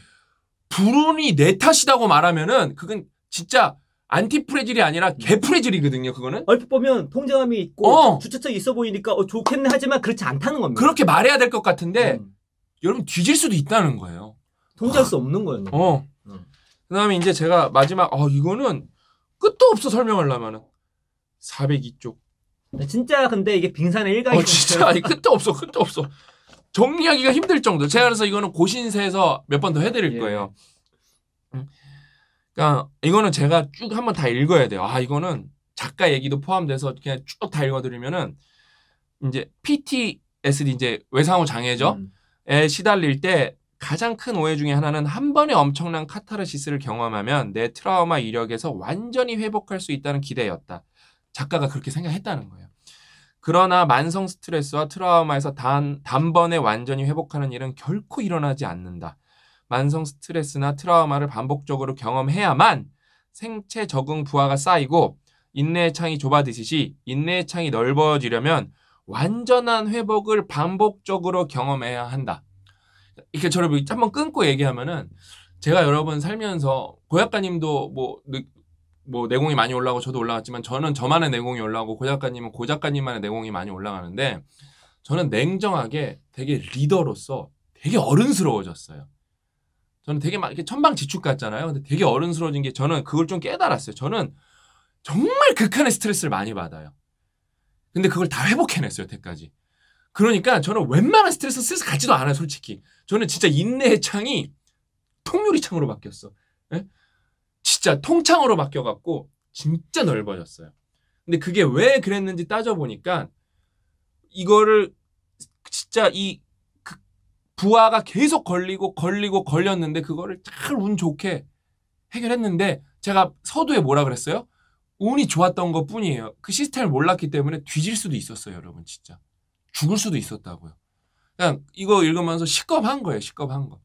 불운이 내 탓이라고 말하면은 그건 진짜 안티프레질이 아니라 음. 개프레질이거든요. 그거는 얼핏 보면 통제감이 있고 어. 주차성 있어 보이니까 어, 좋겠네 하지만 그렇지 않다는 겁니다. 그렇게 말해야 될 것 같은데 음. 여러분 뒤질 수도 있다는 거예요. 통제할 수 없는 거예요. 어. 음. 그다음에 이제 제가 마지막 어 이거는 끝도 없어 설명하려면은 402쪽. 진짜 근데 이게 빙산의 일각이 어, 진짜 아니, 끝도 없어 끝도 없어 정리하기가 힘들 정도. 제가 그래서 이거는 고신세에서 몇 번 더 해드릴 예. 거예요. 음. 그러니까 이거는 제가 쭉 한번 다 읽어야 돼요. 아 이거는 작가 얘기도 포함돼서 그냥 쭉 다 읽어드리면은 이제 PTSD 이제 외상후 장애죠. 음. 에 시달릴 때 가장 큰 오해 중에 하나는 한 번에 엄청난 카타르시스를 경험하면 내 트라우마 이력에서 완전히 회복할 수 있다는 기대였다. 작가가 그렇게 생각했다는 거예요. 그러나 만성 스트레스와 트라우마에서 단, 단번에 완전히 회복하는 일은 결코 일어나지 않는다. 만성 스트레스나 트라우마를 반복적으로 경험해야만 생체 적응 부하가 쌓이고 인내의 창이 좁아지듯이 인내의 창이 넓어지려면 완전한 회복을 반복적으로 경험해야 한다. 이렇게 저를 한번 끊고 얘기하면은 제가 여러분 살면서 고약가님도 뭐, 뭐 내공이 많이 올라오고 저도 올라갔지만 저는 저만의 내공이 올라오고 고작가님은 고작가님만의 내공이 많이 올라가는데 저는 냉정하게 되게 리더로서 되게 어른스러워졌어요. 저는 되게 막 이렇게 천방지축 같잖아요. 근데 되게 어른스러워진 게 저는 그걸 좀 깨달았어요. 저는 정말 극한의 스트레스를 많이 받아요. 근데 그걸 다 회복해냈어요, 여태까지. 그러니까 저는 웬만한 스트레스 스트레스 같지도 않아요, 솔직히. 저는 진짜 인내의 창이 통유리 창으로 바뀌었어. 네? 진짜 통창으로 바뀌어갖고 진짜 넓어졌어요. 근데 그게 왜 그랬는지 따져보니까 이거를 진짜 이 부하가 계속 걸리고 걸리고 걸렸는데 그거를 잘운 좋게 해결했는데 제가 서두에 뭐라 그랬어요? 운이 좋았던 것 뿐이에요. 그 시스템을 몰랐기 때문에 뒤질 수도 있었어요, 여러분 진짜. 죽을 수도 있었다고요. 그냥 이거 읽으면서 시겁한 거예요, 시겁한 거.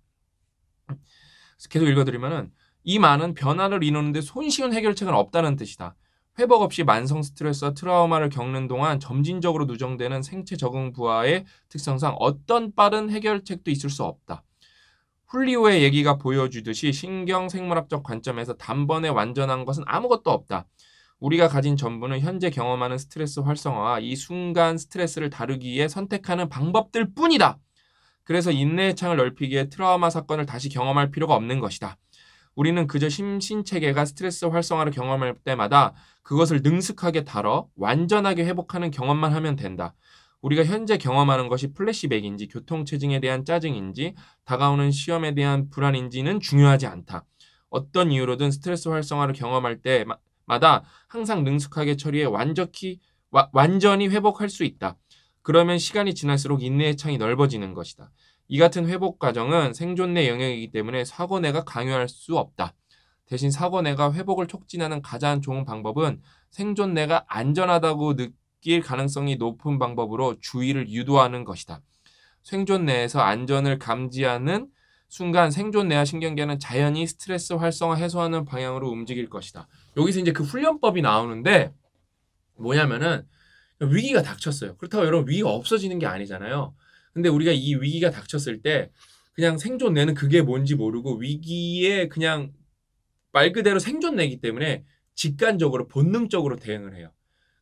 계속 읽어드리면은 이 많은 변화를 이루는데 손쉬운 해결책은 없다는 뜻이다. 회복 없이 만성 스트레스와 트라우마를 겪는 동안 점진적으로 누정되는 생체 적응 부하의 특성상 어떤 빠른 해결책도 있을 수 없다. 훌리오의 얘기가 보여주듯이 신경 생물학적 관점에서 단번에 완전한 것은 아무것도 없다. 우리가 가진 전부는 현재 경험하는 스트레스 활성화와 이 순간 스트레스를 다루기 위해 선택하는 방법들 뿐이다. 그래서 인내의 창을 넓히기에 트라우마 사건을 다시 경험할 필요가 없는 것이다. 우리는 그저 심신체계가 스트레스 활성화를 경험할 때마다 그것을 능숙하게 다뤄 완전하게 회복하는 경험만 하면 된다. 우리가 현재 경험하는 것이 플래시백인지 교통체증에 대한 짜증인지 다가오는 시험에 대한 불안인지는 중요하지 않다. 어떤 이유로든 스트레스 활성화를 경험할 때마다 항상 능숙하게 처리해 완전히, 완전히 회복할 수 있다. 그러면 시간이 지날수록 인내의 창이 넓어지는 것이다. 이 같은 회복 과정은 생존내 영역이기 때문에 사고내가 강요할 수 없다. 대신 사고내가 회복을 촉진하는 가장 좋은 방법은 생존내가 안전하다고 느낄 가능성이 높은 방법으로 주의를 유도하는 것이다. 생존내에서 안전을 감지하는 순간 생존내와 신경계는 자연히 스트레스 활성화 해소하는 방향으로 움직일 것이다. 여기서 이제 그 훈련법이 나오는데 뭐냐면은 위기가 닥쳤어요. 그렇다고 여러분 위기가 없어지는 게 아니잖아요. 근데 우리가 이 위기가 닥쳤을 때 그냥 생존내는 그게 뭔지 모르고 위기에 그냥 말 그대로 생존내기 때문에 직관적으로 본능적으로 대응을 해요.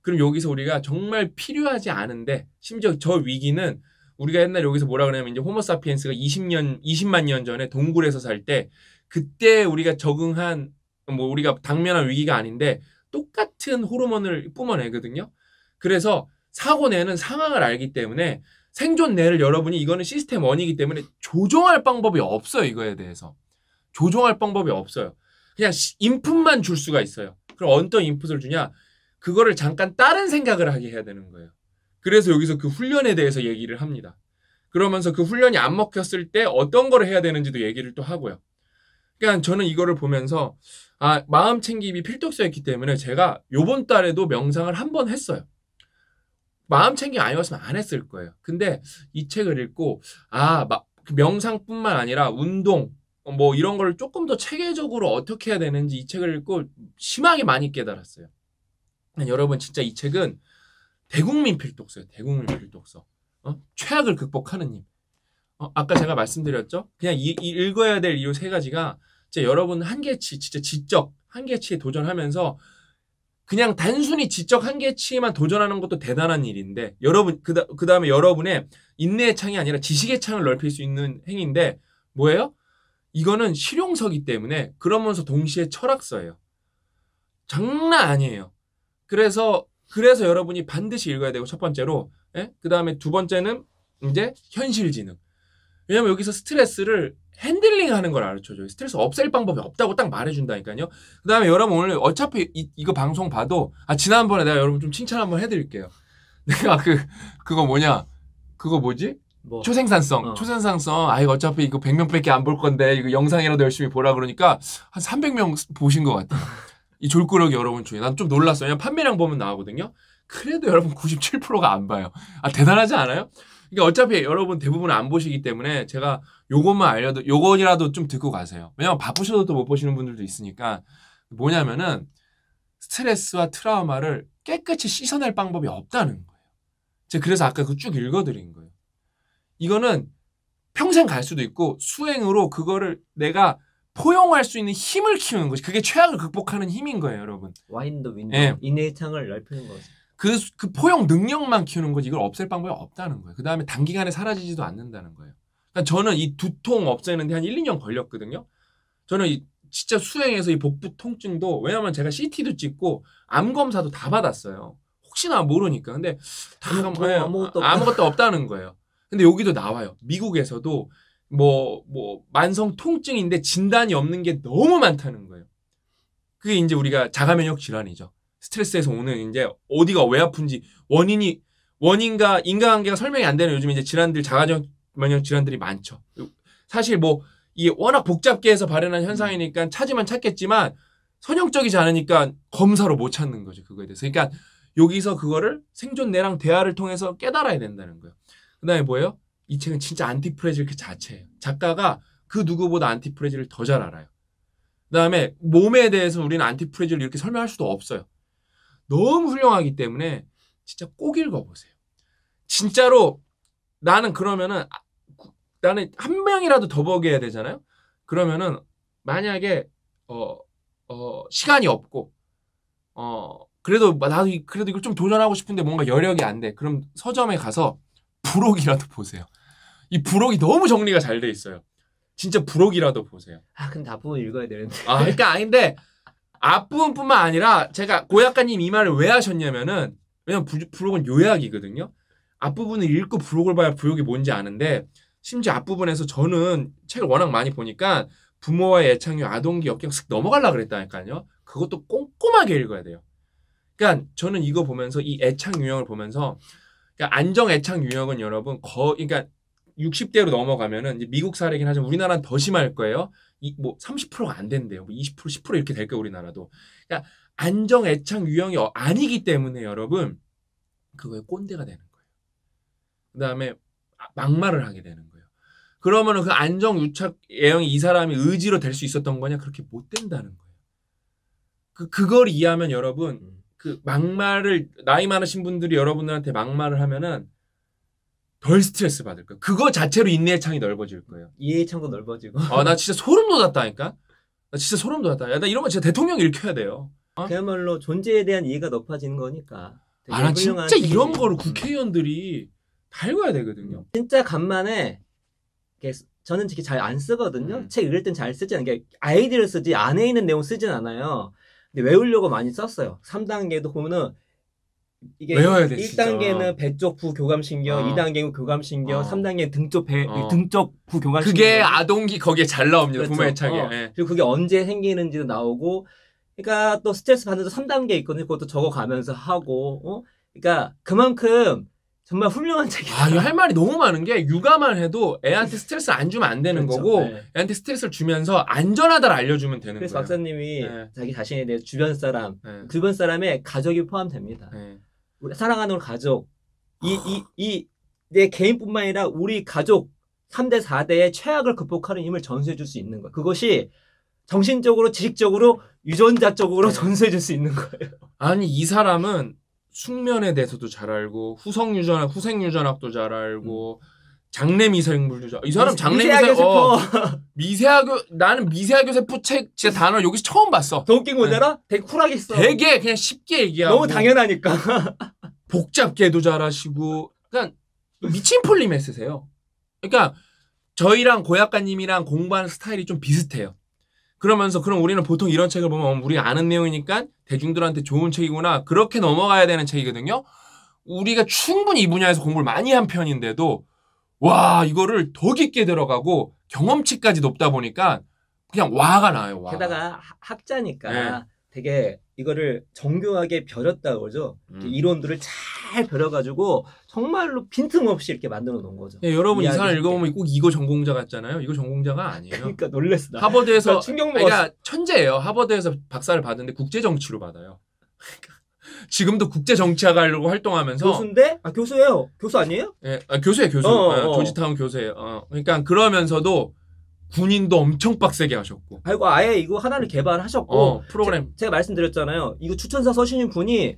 그럼 여기서 우리가 정말 필요하지 않은데 심지어 저 위기는 우리가 옛날 여기서 뭐라 그러냐면 이제 호모사피엔스가 20년 20만 년 전에 동굴에서 살 때 그때 우리가 적응한 뭐 우리가 당면한 위기가 아닌데 똑같은 호르몬을 뿜어내거든요. 그래서 사고 내는 상황을 알기 때문에 생존 내를 여러분이 이거는 시스템 원이기 때문에 조정할 방법이 없어요. 이거에 대해서. 조정할 방법이 없어요. 그냥 인풋만 줄 수가 있어요. 그럼 어떤 인풋을 주냐? 그거를 잠깐 다른 생각을 하게 해야 되는 거예요. 그래서 여기서 그 훈련에 대해서 얘기를 합니다. 그러면서 그 훈련이 안 먹혔을 때 어떤 걸 해야 되는지도 얘기를 또 하고요. 그러니까 저는 이거를 보면서 아 마음 챙김이 필독서였기 때문에 제가 요번 달에도 명상을 한 번 했어요. 마음 챙김 아니었으면 안 했을 거예요. 근데 이 책을 읽고 아 마, 그 명상뿐만 아니라 운동 어, 뭐 이런 거를 조금 더 체계적으로 어떻게 해야 되는지 이 책을 읽고 심하게 많이 깨달았어요. 아, 여러분 진짜 이 책은 대국민 필독서예요. 대국민 필독서. 어? 최악을 극복하는 님. 어? 아까 제가 말씀드렸죠. 그냥 이, 이 읽어야 될 이유 세 가지가 진짜 여러분 한계치 진짜 지적 한계치에 도전하면서 그냥 단순히 지적 한계치에만 도전하는 것도 대단한 일인데 여러분 그다, 그 음에 여러분의 인내의 창이 아니라 지식의 창을 넓힐 수 있는 행위인데 뭐예요? 이거는 실용서기 때문에 그러면서 동시에 철학서예요. 장난 아니에요. 그래서 그래서 여러분이 반드시 읽어야 되고 첫 번째로 예? 그다음에 두 번째는 이제 현실지능. 왜냐면 여기서 스트레스를 핸들링 하는 걸 알려줘요. 스트레스 없앨 방법이 없다고 딱 말해준다니까요. 그 다음에 여러분 오늘 어차피 이, 거 방송 봐도, 아, 지난번에 내가 여러분 좀 칭찬 한번 해드릴게요. 내가 그, 그거 뭐냐. 그거 뭐지? 뭐. 초생산성. 어. 초생산성. 아, 이거 어차피 이거 100명 밖에 안 볼 건데, 이거 영상이라도 열심히 보라 그러니까 한 300명 보신 것 같아요. 이 졸꾸러기 여러분 중에. 난 좀 놀랐어요. 왜냐 판매량 보면 나오거든요. 그래도 여러분 97%가 안 봐요. 아, 대단하지 않아요? 이게 그러니까 어차피 여러분 대부분 안 보시기 때문에 제가 요것만 알려도 요거이라도 좀 듣고 가세요. 왜냐면 바쁘셔도 또 못 보시는 분들도 있으니까 뭐냐면은 스트레스와 트라우마를 깨끗이 씻어낼 방법이 없다는 거예요. 제가 그래서 아까 그 쭉 읽어드린 거예요. 이거는 평생 갈 수도 있고 수행으로 그거를 내가 포용할 수 있는 힘을 키우는 거지. 그게 최악을 극복하는 힘인 거예요, 여러분. 와인더 윈 예. 이내 창을 넓히는 거죠. 그, 그 포용 능력만 키우는 거지 이걸 없앨 방법이 없다는 거예요. 그 다음에 단기간에 사라지지도 않는다는 거예요. 그러니까 저는 이 두통 없애는데 한 1, 2년 걸렸거든요. 저는 이 진짜 수행해서 이 복부 통증도 왜냐면 제가 CT도 찍고 암 검사도 다 받았어요. 혹시나 모르니까. 근데 당감 뭐, 예, 아무것도, 아무것도 없다는 거예요. 근데 여기도 나와요. 미국에서도 뭐, 뭐, 만성 통증인데 진단이 없는 게 너무 많다는 거예요. 그게 이제 우리가 자가면역 질환이죠. 스트레스에서 오는 이제 어디가 왜 아픈지 원인이 원인과 인과관계가 설명이 안 되는 요즘 이제 질환들 자가적 면역 질환들이 많죠. 사실 뭐 이게 워낙 복잡게 해서 발현한 현상이니까 찾으면 찾겠지만 선형적이지 않으니까 검사로 못 찾는 거죠 그거에 대해서. 그러니까 여기서 그거를 생존내랑 대화를 통해서 깨달아야 된다는 거예요. 그다음에 뭐예요? 이 책은 진짜 안티프레질 그 자체예요. 작가가 그 누구보다 안티프레질을 더 잘 알아요. 그다음에 몸에 대해서 우리는 안티프레질을 이렇게 설명할 수도 없어요. 너무 훌륭하기 때문에 진짜 꼭 읽어보세요. 진짜로 나는 그러면은 아, 나는 한 명이라도 더 보게 해야 되잖아요. 그러면은 만약에 어, 어, 시간이 없고 어 그래도 뭐 나도 그래도 이걸 좀 도전하고 싶은데 뭔가 여력이 안 돼. 그럼 서점에 가서 부록이라도 보세요. 이 부록이 너무 정리가 잘 돼 있어요. 진짜 부록이라도 보세요. 아, 근데 다 보면 읽어야 되는데. 아, 그러니까 아닌데 앞부분뿐만 아니라 제가 고약가님 이 말을 왜 하셨냐면은 왜냐면 부록은 요약이거든요. 앞부분을 읽고 부록을 봐야 부록이 뭔지 아는데 심지어 앞부분에서 저는 책을 워낙 많이 보니까 부모와의 애착류, 아동기역 그냥 쓱 넘어가려고 그랬다니까요. 그것도 꼼꼼하게 읽어야 돼요. 그러니까 저는 이거 보면서 이 애착 유형을 보면서 그러니까 안정 애착 유형은 여러분 거 그러니까 60대로 넘어가면은 미국 사례긴 하지만 우리나라는 더 심할 거예요. 뭐 30%가 안 된대요. 뭐 20%, 10% 이렇게 될 거예요, 우리나라도. 그러니까 안정 애착 유형이 아니기 때문에 여러분 그거에 꼰대가 되는 거예요. 그다음에 아, 막말을 하게 되는 거예요. 그러면은 그 안정 유착 애형이 이 사람이 의지로 될 수 있었던 거냐? 그렇게 못 된다는 거예요. 그 그걸 이해하면 여러분 음. 그 막말을 나이 많으신 분들이 여러분들한테 막말을 하면은 덜 스트레스 받을 거예요. 그거 자체로 인내의 창이 넓어질 거예요. 이해의 창도 넓어지고. 아, 나 진짜 소름 돋았다니까? 나 진짜 소름 돋았다. 야, 나이런거 진짜 대통령 일으켜야 돼요. 어? 그야말로 존재에 대한 이해가 높아지는 거니까. 아, 나 진짜 책이 이런 거를 음. 국회의원들이 다 읽어야 되거든요. 음. 진짜 간만에 저는 특게잘 안 쓰거든요. 음. 책 읽을 땐 잘 쓰지 않게 그러니까 아이디를 쓰지 안에 있는 내용 쓰진 않아요. 근데 외우려고 많이 썼어요. 3단계도 보면은 이게 외워야 돼, 1단계는 배쪽 부교감신경, 어. 2단계는 교감신경, 어. 3단계는 등쪽 배 어. 등쪽 부교감신경. 그게 아동기 거기에 잘 나옵니다. 그렇죠. 부모의창에. 어. 네. 그리고 그게 언제 생기는지도 나오고 그러니까 또 스트레스 받는 도 3단계 있거든요. 그것도 적어 가면서 하고. 어? 그러니까 그만큼 정말 훌륭한 책이에요 아, 할 말이 너무 많은 게 육아만 해도 애한테 스트레스 안 주면 안 되는 그렇죠. 거고 네. 애한테 스트레스를 주면서 안전하다를 알려주면 되는 그래서 거예요. 그래서 박사님이 네. 자기 자신에 대해 주변 사람, 네. 주변 사람의 가족이 포함됩니다. 네. 우리 사랑하는 가족, 이, 이, 이, 내 개인뿐만 아니라 우리 가족 3대, 4대의 최악을 극복하는 힘을 전수해 줄 수 있는 거예요. 그것이 정신적으로, 지식적으로, 유전자 적으로 네. 전수해 줄 수 있는 거예요. 아니, 이 사람은 숙면에 대해서도 잘 알고, 후성유전학, 후생유전학도 잘 알고, 음. 장례 미생물 유자. 이 사람 장례 미세하게 미세 어, 미세하게 나는 미세하게 세포 책 진짜 단어 여기서 처음 봤어. 더 웃긴 거 알아? 네. 되게 쿨하게 써. 되게 그냥 쉽게 얘기하고. 너무 당연하니까. 복잡게도 잘하시고 그러 그러니까 미친 폴리메스세요. 그러니까 저희랑 고약가님이랑 공부하는 스타일이 좀 비슷해요. 그러면서 그럼 우리는 보통 이런 책을 보면 어, 우리 아는 내용이니까 대중들한테 좋은 책이구나 그렇게 넘어가야 되는 책이거든요. 우리가 충분히 이 분야에서 공부를 많이 한 편인데도 와 이거를 더 깊게 들어가고 경험치까지 높다 보니까 그냥 와가 나요. 와. 게다가 학자니까 네. 되게 이거를 정교하게 벼렸다 그러죠. 음. 이론들을 잘 벼려가지고 정말로 빈틈없이 이렇게 만들어 놓은 거죠. 네, 여러분 이사를 읽어보면 꼭 이거 전공자 같잖아요. 이거 전공자가 아니에요. 그러니까 놀랬어. 하버드에서 그러니까 충격 먹었어. 그러니까 천재예요. 하버드에서 박사를 받는데 국제 정치로 받아요. 그러니까. 지금도 국제 정치학하려고 활동하면서 교수인데 아 교수예요 교수 아니에요? 예, 아, 교수예요 교수 어, 어, 예, 어. 조지타운 교수예요. 어. 그러니까 그러면서도 군인도 엄청 빡세게 하셨고 아이고 아예 이거 하나를 개발하셨고 어, 프로그램 제, 가 말씀드렸잖아요. 이거 추천사 서신인 분이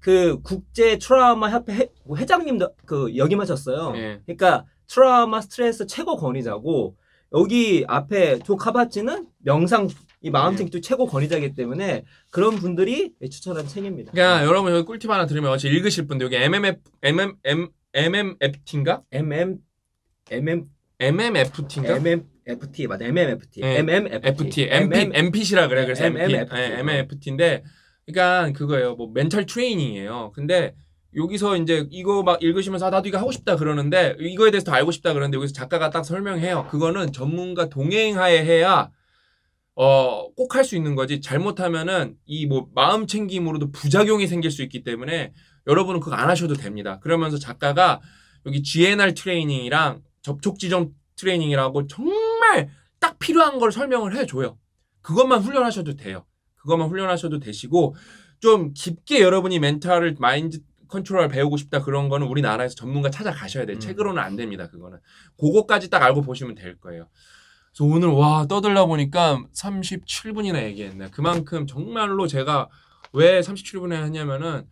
그 국제 트라우마 협회 뭐 회, 장님도그 역임하셨어요. 예. 그러니까 트라우마 스트레스 최고 권위자고 여기 앞에 조카바치는 명상 이 마운틴도 최고 권위자이기 때문에 그런 분들이 추천한 책입니다. 그러니까 여러분 여기 꿀팁 하나 드리면 어제 읽으실 분들 여기 MMF MM M MMFT인가? MM MM MMFT인가? MM FT 맞아 MMFT 네. MMFT MP MPC라 그래 그래서 MMFT MMFT인데 그러니까 그거예요 뭐 멘탈 트레이닝이에요 근데 여기서 이제 이거 막 읽으시면서 아, 나도 이거 하고 싶다 그러는데 이거에 대해서 더 알고 싶다 그러는데 여기서 작가가 딱 설명해요 그거는 전문가 동행하에 해야 어, 꼭 할 수 있는 거지 잘못하면은 이 뭐 마음 챙김으로도 부작용이 생길 수 있기 때문에 여러분은 그거 안 하셔도 됩니다. 그러면서 작가가 여기 GNR 트레이닝이랑 접촉 지점 트레이닝이라고 정말 딱 필요한 걸 설명을 해줘요. 그것만 훈련하셔도 돼요. 그것만 훈련하셔도 되시고 좀 깊게 여러분이 멘탈을 마인드 컨트롤 배우고 싶다 그런 거는 우리나라에서 전문가 찾아가셔야 돼요. 음. 책으로는 안 됩니다. 그거는 그거까지 딱 알고 보시면 될 거예요. 그래서 오늘 와 떠들다 보니까 37분이나 얘기했네. 그만큼 정말로 제가 왜 37분에 하냐면은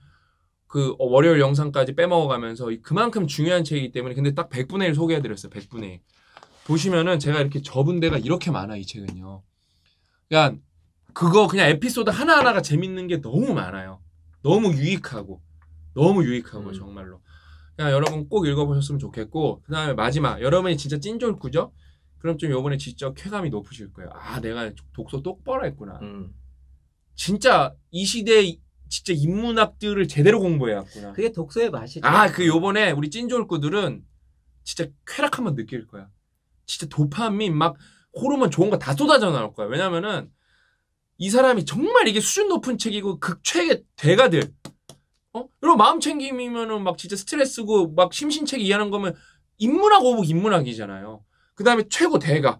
그 어, 월요일 영상까지 빼먹어가면서 그만큼 중요한 책이기 때문에 근데 딱 100분의 1 소개해드렸어요. 100분의 1. 보시면은 제가 이렇게 접은 데가 이렇게 많아 이 책은요. 그러니까 그거 그냥 에피소드 하나하나가 재밌는 게 너무 많아요. 너무 유익하고 너무 유익하고 음. 정말로. 그냥 여러분 꼭 읽어보셨으면 좋겠고 그 다음에 마지막 여러분이 진짜 찐졸구죠? 그럼 좀 요번에 지적 쾌감이 높으실 거예요. 아, 내가 독서 똑바로 했구나. 음. 진짜 이 시대 진짜 인문학들을 제대로 공부해왔구나. 그게 독서의 맛이죠. 아, 그 요번에 우리 찐졸구들은 진짜 쾌락 한번 느낄 거야. 진짜 도파민 막 호르몬 좋은 거 다 쏟아져 나올 거야. 왜냐면은 이 사람이 정말 이게 수준 높은 책이고 극최의 대가들. 어? 이런 마음 챙김이면은 막 진짜 스트레스고 막 심신책 이해하는 거면 인문학 오복 인문학이잖아요. 그 다음에 최고 대가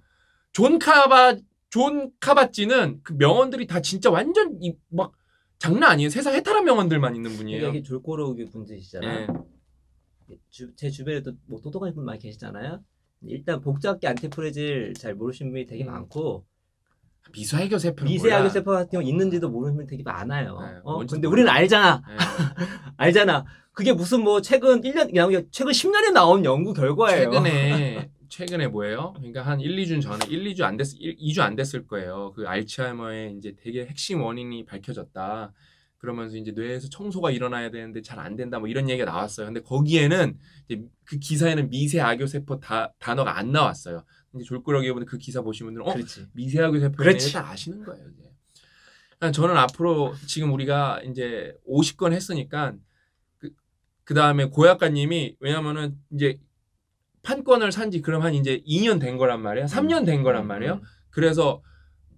존 카바 존 카바찌는 그 명언들이 다 진짜 완전 이, 막 장난 아니에요. 세상 해탈한 명언들만 있는 분이에요. 이게 졸고로우기 분들이시잖아요. 네. 주, 제 주변에도 뭐 똑똑한 분 많이 계시잖아요. 일단 복잡게 안티프레질 잘 모르시는 분이 되게 음. 많고 미세하교 세포 미세하교 세포 같은 경우 음. 있는지도 모르는 분 되게 많아요. 네, 어? 근데 우리는 알잖아. 네. 알잖아. 그게 무슨 뭐 최근 1년 최근 10년에 나온 연구 결과예요. 최근에 최근에 뭐예요? 그러니까 한 1, 2주 전에 1, 2주 안 됐, 1, 2주 안 됐을 거예요. 그 알츠하이머의 이제 되게 핵심 원인이 밝혀졌다. 그러면서 이제 뇌에서 청소가 일어나야 되는데 잘 안 된다 뭐 이런 얘기가 나왔어요. 근데 거기에는 이제 그 기사에는 미세 아교 세포 다, 단어가 안 나왔어요. 이제 졸꾸러기 보면 그 기사 보신 분들은 어 미세 아교 세포 다 아시는 거예요. 이제. 그러니까 저는 앞으로 지금 우리가 이제 50건 했으니까 그, 그 다음에 고약가님이 왜냐면은 이제 판권을 산 지 그럼 한 이제 2년 된 거란 말이야. 3년 된 거란 음, 음, 말이에요. 음. 그래서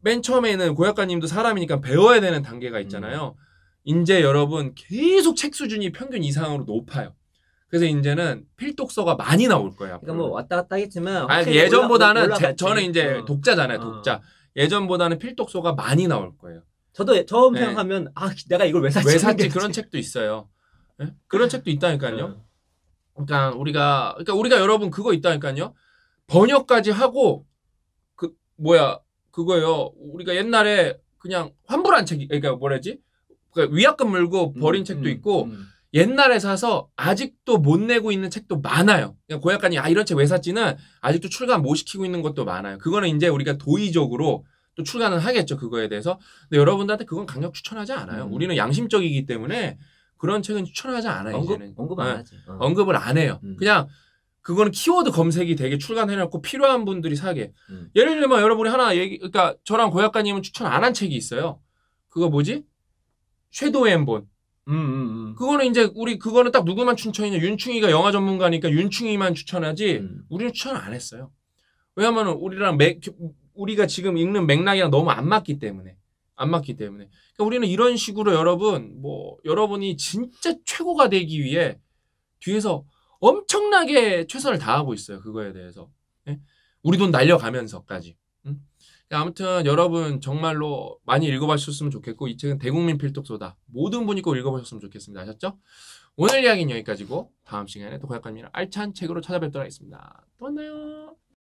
맨 처음에는 고약가님도 사람이니까 배워야 되는 단계가 있잖아요. 이제 여러분 계속 책 수준이 평균 이상으로 높아요. 그래서 이제는 필독서가 많이 나올 거예요. 그러니까 뭐 왔다 갔다 하겠지만 아니, 예전보다는 올라, 뭐 제, 저는 이제 어. 독자잖아요. 어. 독자. 어. 예전보다는 필독서가 많이 나올 거예요. 저도 처음 네. 생각하면 아 내가 이걸 왜 샀지? 왜 샀지? 그런 책도 있어요. 네? 그런 책도 있다니까요. 어. 그러니까 우리가 그러니까 우리가 여러분 그거 있다니까요. 번역까지 하고 그 뭐야 그거요 우리가 옛날에 그냥 환불한 책이 그러니까 뭐라지? 그러니까 위약금 물고 버린 음, 책도 음, 있고 음. 옛날에 사서 아직도 못 내고 있는 책도 많아요. 그냥 그러니까 고약간이아 이런 책 왜 샀지는 아직도 출간 못 시키고 있는 것도 많아요. 그거는 이제 우리가 도의적으로 또 출간은 하겠죠 그거에 대해서. 근데 여러분들한테 그건 강력 추천하지 않아요. 음. 우리는 양심적이기 때문에 그런 책은 추천하지 않아요. 언급, 이제는. 언급 안 어. 하지. 어. 언급을 안 해요. 음. 그냥 그거는 키워드 검색이 되게 출간해놓고 필요한 분들이 사게. 음. 예를 들면 여러분이 하나 얘기, 그러니까 저랑 고약가님은 추천 안 한 책이 있어요. 그거 뭐지? 섀도우 앤본. 음, 음, 음. 그거는 이제 우리 그거는 딱 누구만 추천이냐 윤충이가 영화 전문가니까 윤충이만 추천하지 음. 우리는 추천 안 했어요. 왜냐하면 우리랑 맥, 우리가 지금 읽는 맥락이랑 너무 안 맞기 때문에. 안 맞기 때문에. 그러니까 우리는 이런 식으로 여러분, 뭐, 여러분이 진짜 최고가 되기 위해 뒤에서 엄청나게 최선을 다하고 있어요. 그거에 대해서. 네? 우리 돈 날려가면서까지. 그러니까 아무튼 여러분 정말로 많이 읽어봐주셨으면 좋겠고 이 책은 대국민 필독서다. 모든 분이 꼭 읽어보셨으면 좋겠습니다. 아셨죠? 오늘 이야기는 여기까지고 다음 시간에 또 고약관이랑 알찬 책으로 찾아뵙도록 하겠습니다. 또 만나요.